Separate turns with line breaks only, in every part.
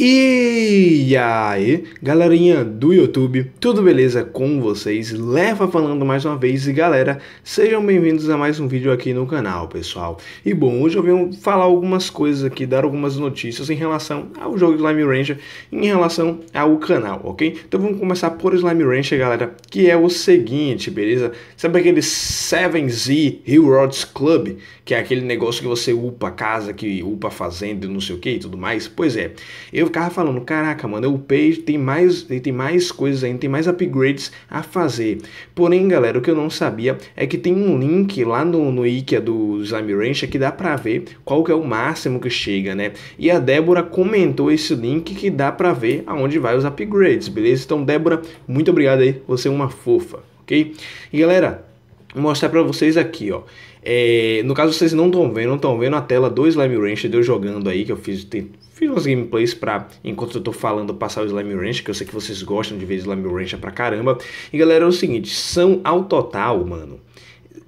E aí, galerinha do YouTube, tudo beleza com vocês? Leva falando mais uma vez e galera, sejam bem-vindos a mais um vídeo aqui no canal, pessoal. E bom, hoje eu venho falar algumas coisas aqui, dar algumas notícias em relação ao jogo Slime Rancher, em relação ao canal, ok? Então vamos começar por Slime Rancher, galera, que é o seguinte, beleza? Sabe aquele 7Z Heroes Club, que é aquele negócio que você upa casa, que upa fazenda e não sei o que e tudo mais? Pois é, eu ficava falando, caraca, mano, eu upei, tem mais, tem mais coisas ainda, tem mais upgrades a fazer. Porém, galera, o que eu não sabia é que tem um link lá no, no Ikea do Slime Ranch é que dá pra ver qual que é o máximo que chega, né? E a Débora comentou esse link que dá pra ver aonde vai os upgrades, beleza? Então, Débora, muito obrigado aí, você é uma fofa, ok? E galera, mostrar para vocês aqui, ó. É, no caso vocês não estão vendo, estão vendo a tela do Slime de eu jogando aí, que eu fiz, tem, fiz umas gameplays pra, enquanto eu tô falando, passar o Slime Ranch, que eu sei que vocês gostam de ver Slime Ranch pra caramba. E galera, é o seguinte, são ao total, mano,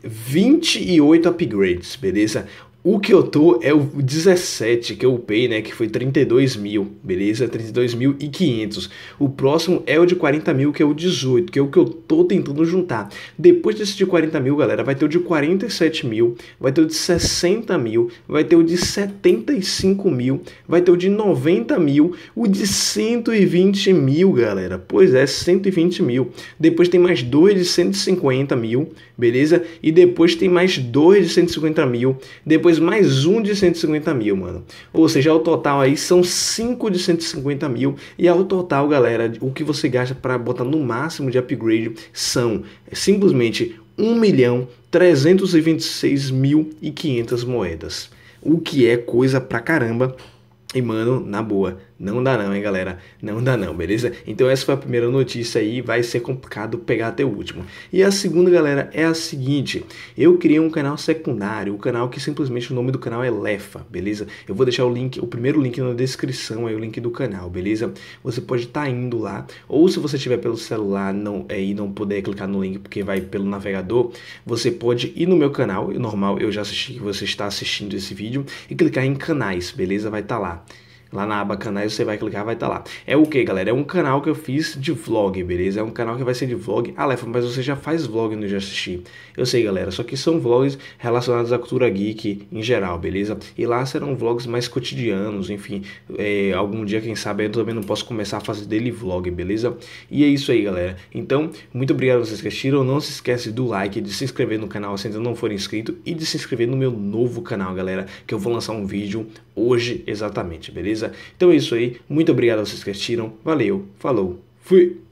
28 upgrades, beleza? O que eu tô é o 17 que eu upei, né? Que foi 32 mil, beleza? 32.500. O próximo é o de 40 mil, que é o 18, que é o que eu tô tentando juntar. Depois desse de 40 mil, galera, vai ter o de 47 mil, vai ter o de 60 mil, vai ter o de 75 mil, vai ter o de 90 mil, o de 120 mil, galera. Pois é, 120 mil. Depois tem mais dois de 150 mil, beleza? E depois tem mais dois de 150 mil. Depois depois mais um de 150 mil, mano. Ou seja, o total aí são 5 de 150 mil. E ao total, galera, o que você gasta para botar no máximo de upgrade são é, simplesmente 1 milhão 326 mil e 500 moedas. O que é coisa pra caramba. E, mano, na boa não dá não, hein, galera? Não dá não, beleza? Então essa foi a primeira notícia aí, vai ser complicado pegar até o último. E a segunda, galera, é a seguinte. Eu criei um canal secundário, o um canal que simplesmente o nome do canal é Lefa, beleza? Eu vou deixar o link, o primeiro link na descrição aí, o link do canal, beleza? Você pode estar tá indo lá, ou se você tiver pelo celular não, é, e não puder clicar no link porque vai pelo navegador, você pode ir no meu canal, normal, eu já assisti que você está assistindo esse vídeo, e clicar em canais, beleza? Vai estar tá lá. Lá na aba canais você vai clicar, vai estar tá lá. É o que, galera? É um canal que eu fiz de vlog, beleza? É um canal que vai ser de vlog. Ah, mas você já faz vlog no Já Eu sei, galera, só que são vlogs relacionados à cultura geek em geral, beleza? E lá serão vlogs mais cotidianos, enfim. É, algum dia, quem sabe, eu também não posso começar a fazer dele vlog, beleza? E é isso aí, galera. Então, muito obrigado a vocês que assistiram. Não se esquece do like, de se inscrever no canal se ainda não for inscrito e de se inscrever no meu novo canal, galera, que eu vou lançar um vídeo hoje exatamente, beleza? beleza? Então é isso aí. Muito obrigado a vocês que assistiram. Valeu, falou, fui!